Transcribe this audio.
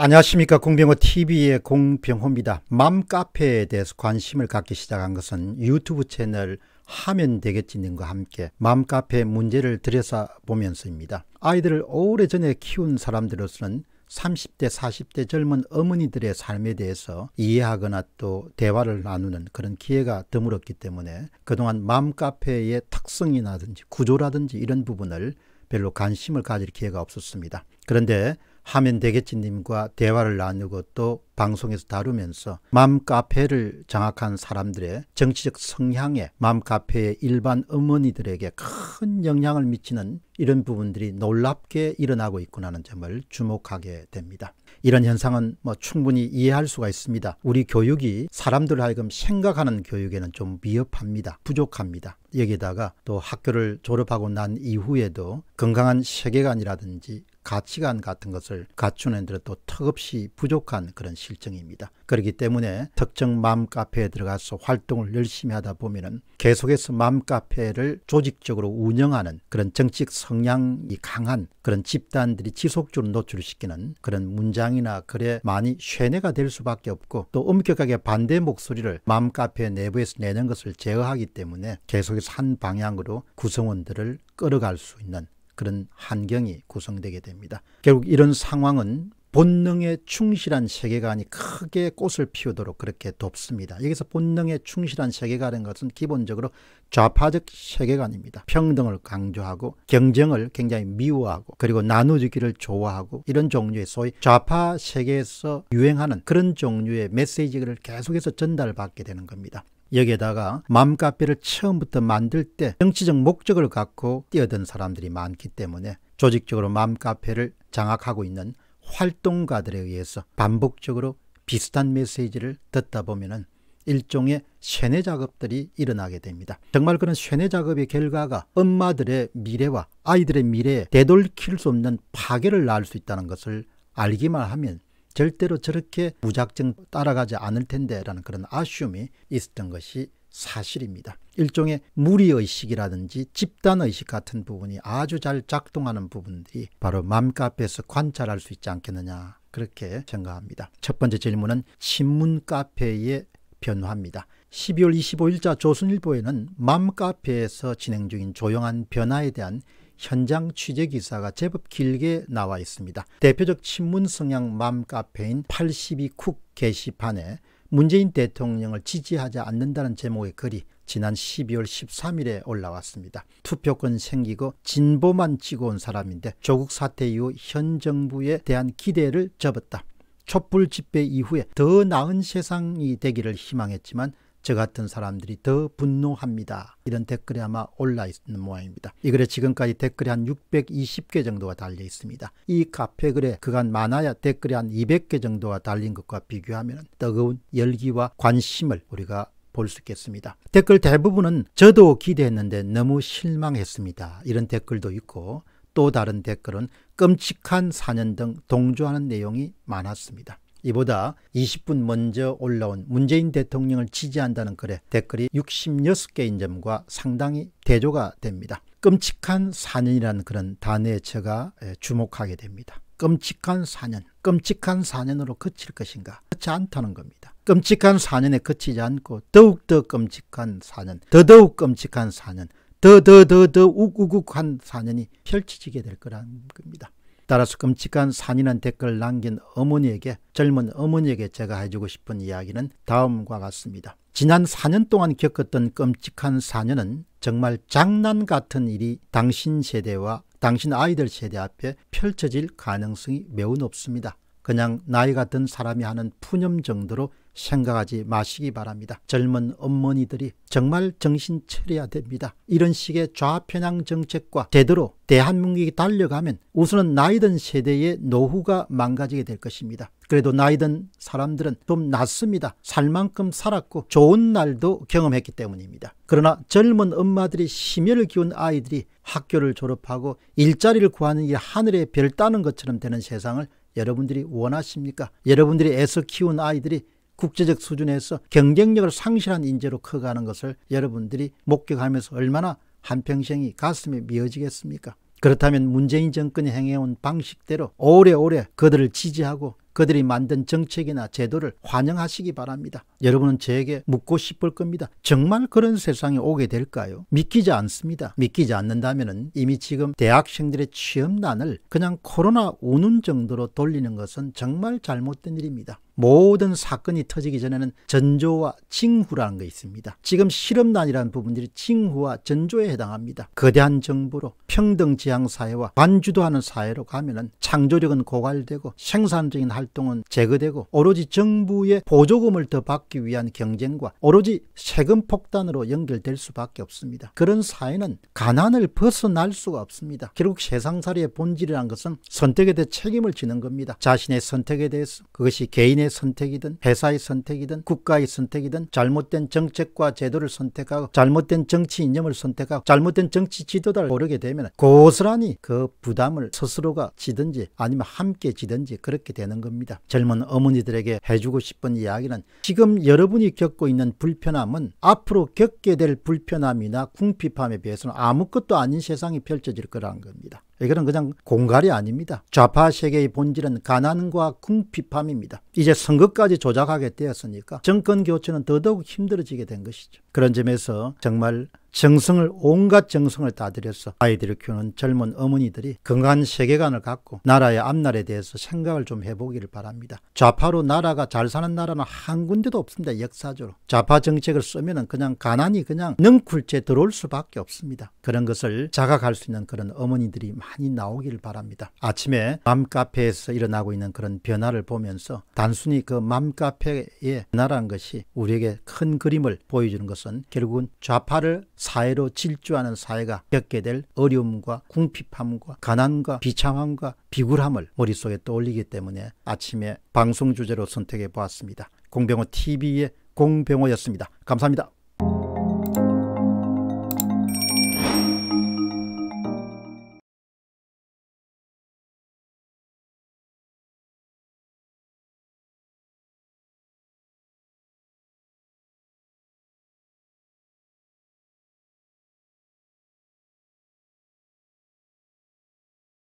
안녕하십니까 공병호 TV의 공병호입니다. 맘카페에 대해서 관심을 갖기 시작한 것은 유튜브 채널 하면 되겠지님과 함께 맘카페 문제를 들여다보면서입니다. 아이들을 오래전에 키운 사람들로서는 30대 40대 젊은 어머니들의 삶에 대해서 이해하거나 또 대화를 나누는 그런 기회가 드물었기 때문에 그동안 맘카페의 특성이라든지 구조라든지 이런 부분을 별로 관심을 가질 기회가 없었습니다. 그런데 하면 되겠지님과 대화를 나누고 또 방송에서 다루면서 맘카페를 장악한 사람들의 정치적 성향에 맘카페의 일반 어머니들에게 큰 영향을 미치는 이런 부분들이 놀랍게 일어나고 있구나 하는 점을 주목하게 됩니다. 이런 현상은 뭐 충분히 이해할 수가 있습니다. 우리 교육이 사람들 하여금 생각하는 교육에는 좀 미흡합니다. 부족합니다. 여기다가 또 학교를 졸업하고 난 이후에도 건강한 세계관이라든지 가치관 같은 것을 갖추는 데는 또 턱없이 부족한 그런 실정입니다. 그렇기 때문에 특정 맘 카페에 들어가서 활동을 열심히 하다 보면은 계속해서 맘 카페를 조직적으로 운영하는 그런 정책 성향이 강한 그런 집단들이 지속적으로 노출시키는 그런 문장이나 글에 많이 쇠뇌가 될 수밖에 없고 또 엄격하게 반대 목소리를 맘 카페 내부에서 내는 것을 제어하기 때문에 계속해서 한 방향으로 구성원들을 끌어갈 수 있는 그런 환경이 구성되게 됩니다. 결국 이런 상황은 본능에 충실한 세계관이 크게 꽃을 피우도록 그렇게 돕습니다. 여기서 본능에 충실한 세계관인 것은 기본적으로 좌파적 세계관입니다. 평등을 강조하고 경쟁을 굉장히 미워하고 그리고 나누기를 좋아하고 이런 종류의 소위 좌파 세계에서 유행하는 그런 종류의 메시지를 계속해서 전달받게 되는 겁니다. 여기에다가 맘카페를 처음부터 만들 때 정치적 목적을 갖고 뛰어든 사람들이 많기 때문에 조직적으로 맘카페를 장악하고 있는 활동가들에 의해서 반복적으로 비슷한 메시지를 듣다 보면은 일종의 쇠뇌 작업들이 일어나게 됩니다. 정말 그런 쇠뇌 작업의 결과가 엄마들의 미래와 아이들의 미래에 되돌킬 수 없는 파괴를 낳을 수 있다는 것을 알기만 하면 절대로 저렇게 무작정 따라가지 않을 텐데라는 그런 아쉬움이 있었던 것이 사실입니다. 일종의 무리의식이라든지 집단의식 같은 부분이 아주 잘 작동하는 부분들이 바로 맘카페에서 관찰할 수 있지 않겠느냐 그렇게 생각합니다. 첫 번째 질문은 신문 카페의 변화입니다. 12월 25일자 조선일보에는 맘카페에서 진행 중인 조용한 변화에 대한 현장 취재 기사가 제법 길게 나와 있습니다. 대표적 친문 성향 맘 카페인 82쿡 게시판에 문재인 대통령을 지지하지 않는다는 제목의 글이 지난 12월 13일에 올라왔습니다. 투표권 생기고 진보만 찍어온 사람인데 조국 사태 이후 현 정부에 대한 기대를 접었다. 촛불 집회 이후에 더 나은 세상이 되기를 희망했지만 저 같은 사람들이 더 분노합니다. 이런 댓글이 아마 올라 있는 모양입니다. 이 글에 지금까지 댓글이 한 620개 정도가 달려 있습니다. 이 카페 글에 그간 많아야 댓글이 한 200개 정도가 달린 것과 비교하면 뜨거운 열기와 관심을 우리가 볼 수 있겠습니다. 댓글 대부분은 저도 기대했는데 너무 실망했습니다. 이런 댓글도 있고 또 다른 댓글은 끔찍한 사년 등 동조하는 내용이 많았습니다. 이보다 20분 먼저 올라온 문재인 대통령을 지지한다는 글에 댓글이 66개인 점과 상당히 대조가 됩니다. 끔찍한 4년이라는 그런 단어체가 주목하게 됩니다. 끔찍한 4년, 끔찍한 4년으로 그칠 것인가? 그렇지 않다는 겁니다. 끔찍한 4년에 그치지 않고 더욱더 끔찍한 4년, 더더욱 끔찍한 4년, 더더더더 우욱욱한 4년이 펼치지게 될 거라는 겁니다. 따라서 끔찍한 산인한 댓글 을 남긴 어머니에게 젊은 어머니에게 제가 해주고 싶은 이야기는 다음과 같습니다. 지난 4년 동안 겪었던 끔찍한 4년은 정말 장난 같은 일이 당신 세대와 당신 아이들 세대 앞에 펼쳐질 가능성이 매우 높습니다. 그냥 나이 같은 사람이 하는 푸념 정도로 생각하지 마시기 바랍니다. 젊은 어머니들이 정말 정신 차려야 됩니다. 이런 식의 좌편향 정책과 제대로 대한민국이 달려가면 우선은 나이든 세대의 노후가 망가지게 될 것입니다. 그래도 나이든 사람들은 좀 낫습니다. 살 만큼 살았고 좋은 날도 경험했기 때문입니다. 그러나 젊은 엄마들이 심혈을 기운 아이들이 학교를 졸업하고 일자리를 구하는 이하늘에별 따는 것처럼 되는 세상을 여러분들이 원하십니까? 여러분들이 애써 키운 아이들이 국제적 수준에서 경쟁력을 상실한 인재로 커가는 것을 여러분들이 목격하면서 얼마나 한평생이 가슴에 미어지겠습니까? 그렇다면 문재인 정권이 행해온 방식대로 오래오래 그들을 지지하고 그들이 만든 정책이나 제도를 환영하시기 바랍니다. 여러분은 저에게 묻고 싶을 겁니다. 정말 그런 세상이 오게 될까요? 믿기지 않습니다. 믿기지 않는다면 이미 지금 대학생들의 취업난을 그냥 코로나 우는 정도로 돌리는 것은 정말 잘못된 일입니다. 모든 사건이 터지기 전에는 전조와 징후라는 게 있습니다. 지금 실험단이라는 부분들이 징후와 전조에 해당합니다. 거대한 정부로 평등지향사회와 관주도하는 사회로 가면 은 창조력은 고갈되고 생산적인 활동은 제거되고 오로지 정부의 보조금을 더 받기 위한 경쟁과 오로지 세금 폭탄으로 연결될 수밖에 없습니다. 그런 사회는 가난을 벗어날 수가 없습니다. 결국 세상살이의 본질이란 것은 선택에 대해 책임을 지는 겁니다. 자신의 선택에 대해서 그것이 개인의 선택이든 회사의 선택이든 국가의 선택이든 잘못된 정책과 제도를 선택하고 잘못된 정치 이념을 선택하고 잘못된 정치 지도자를 고르게 되면 고스란히 그 부담을 스스로가 지든지 아니면 함께 지든지 그렇게 되는 겁니다. 젊은 어머니들에게 해주고 싶은 이야기는 지금 여러분이 겪고 있는 불편함은 앞으로 겪게 될 불편함이나 궁핍함에 비해서는 아무것도 아닌 세상이 펼쳐질 거라는 겁니다. 이거는 그냥 공갈이 아닙니다. 좌파 세계의 본질은 가난과 궁핍함입니다. 이제 선거까지 조작하게 되었으니까 정권 교체는 더더욱 힘들어지게 된 것이죠. 그런 점에서 정말 정성을 온갖 정성을 다 들여서 아이들을 키우는 젊은 어머니들이 건강한 세계관을 갖고 나라의 앞날에 대해서 생각을 좀 해보기를 바랍니다. 좌파로 나라가 잘 사는 나라는 한 군데도 없습니다. 역사적으로. 좌파 정책을 쓰면 그냥 가난이 그냥 능쿨째 들어올 수밖에 없습니다. 그런 것을 자각할 수 있는 그런 어머니들이 많이 나오기를 바랍니다. 아침에 맘카페에서 일어나고 있는 그런 변화를 보면서 단순히 그 맘카페의 변화라는 것이 우리에게 큰 그림을 보여주는 것은 결국은 좌파를 사회로 질주하는 사회가 겪게 될 어려움과 궁핍함과 가난과 비참함과 비굴함을 머릿속에 떠올리기 때문에 아침에 방송 주제로 선택해 보았습니다. 공병호 TV의 공병호였습니다. 감사합니다.